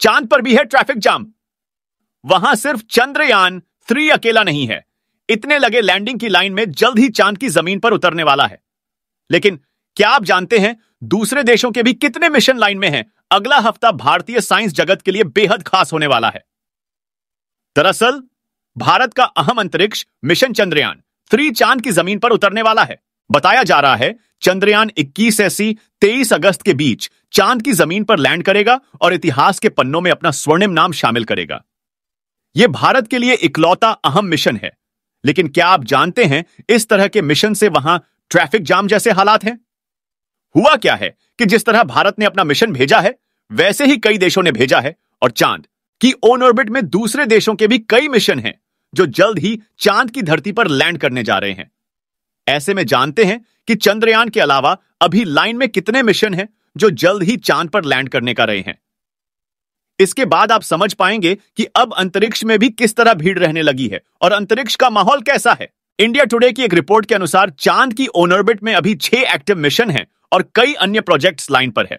चांद पर भी है ट्रैफिक जाम वहां सिर्फ चंद्रयान थ्री अकेला नहीं है इतने लगे लैंडिंग की लाइन में जल्द ही चांद की जमीन पर उतरने वाला है लेकिन क्या आप जानते हैं दूसरे देशों के भी कितने मिशन लाइन में हैं? अगला हफ्ता भारतीय साइंस जगत के लिए बेहद खास होने वाला है दरअसल भारत का अहम अंतरिक्ष मिशन चंद्रयान थ्री चांद की जमीन पर उतरने वाला है बताया जा रहा है चंद्रयान 21 ऐसी 23 अगस्त के बीच चांद की जमीन पर लैंड करेगा और इतिहास के पन्नों में अपना स्वर्णिम नाम शामिल करेगा यह भारत के लिए इकलौता अहम मिशन है लेकिन क्या आप जानते हैं इस तरह के मिशन से वहां ट्रैफिक जाम जैसे हालात हैं हुआ क्या है कि जिस तरह भारत ने अपना मिशन भेजा है वैसे ही कई देशों ने भेजा है और चांद की ओन ऑर्बिट में दूसरे देशों के भी कई मिशन हैं जो जल्द ही चांद की धरती पर लैंड करने जा रहे हैं ऐसे में जानते हैं कि चंद्रयान के अलावा अभी लाइन में कितने मिशन हैं जो जल्द ही चांद पर लैंड करने का रहे हैं इसके बाद आप समझ पाएंगे कि अब अंतरिक्ष में भी किस तरह भीड़ रहने लगी है और अंतरिक्ष का माहौल कैसा है इंडिया टुडे की एक रिपोर्ट के अनुसार चांद की ओनर्बिट में अभी छह एक्टिव मिशन हैं और कई अन्य प्रोजेक्ट्स लाइन पर है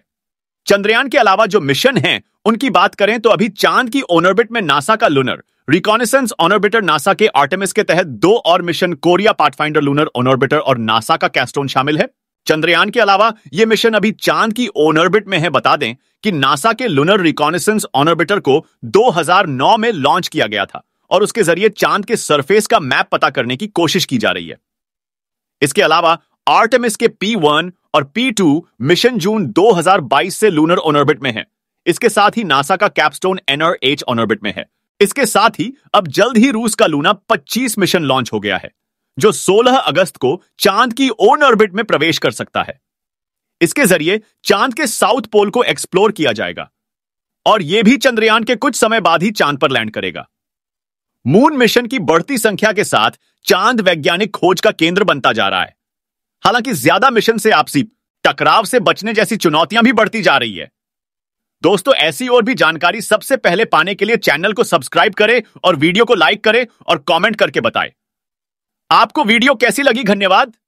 चंद्रयान के अलावा जो मिशन हैं उनकी बात करें तो अभी चांद की ओनर्बिट में नासा का लुनर रिकॉनिसेंस ऑनऑर्बिटर नासा के आर्टेमिस के तहत दो और mission Korea pathfinder lunar orbiter और नासा का कैस्टोन शामिल है चंद्रयान के अलावा ये मिशन अभी चांद की ओनर्बिट में है बता दें कि नासा के लूनर रिकॉनिसेंस ऑनऑर्बिटर को 2009 में लॉन्च किया गया था और उसके जरिए चांद के सरफेस का मैप पता करने की कोशिश की जा रही है इसके अलावा आर्टेमिस के पी वन और पी टू मिशन जून 2022 से लूनर ऑनऑर्बिट में है इसके साथ ही नासा का कैप्स्टोन एनआरएच ऑनर्बिट में है इसके साथ ही अब जल्द ही रूस का लूना 25 मिशन लॉन्च हो गया है जो 16 अगस्त को चांद की ओन ऑर्बिट में प्रवेश कर सकता है इसके जरिए चांद के साउथ पोल को एक्सप्लोर किया जाएगा और यह भी चंद्रयान के कुछ समय बाद ही चांद पर लैंड करेगा मून मिशन की बढ़ती संख्या के साथ चांद वैज्ञानिक खोज का केंद्र बनता जा रहा है हालांकि ज्यादा मिशन से आपसी टकराव से बचने जैसी चुनौतियां भी बढ़ती जा रही है दोस्तों ऐसी और भी जानकारी सबसे पहले पाने के लिए चैनल को सब्सक्राइब करें और वीडियो को लाइक करें और कमेंट करके बताएं। आपको वीडियो कैसी लगी धन्यवाद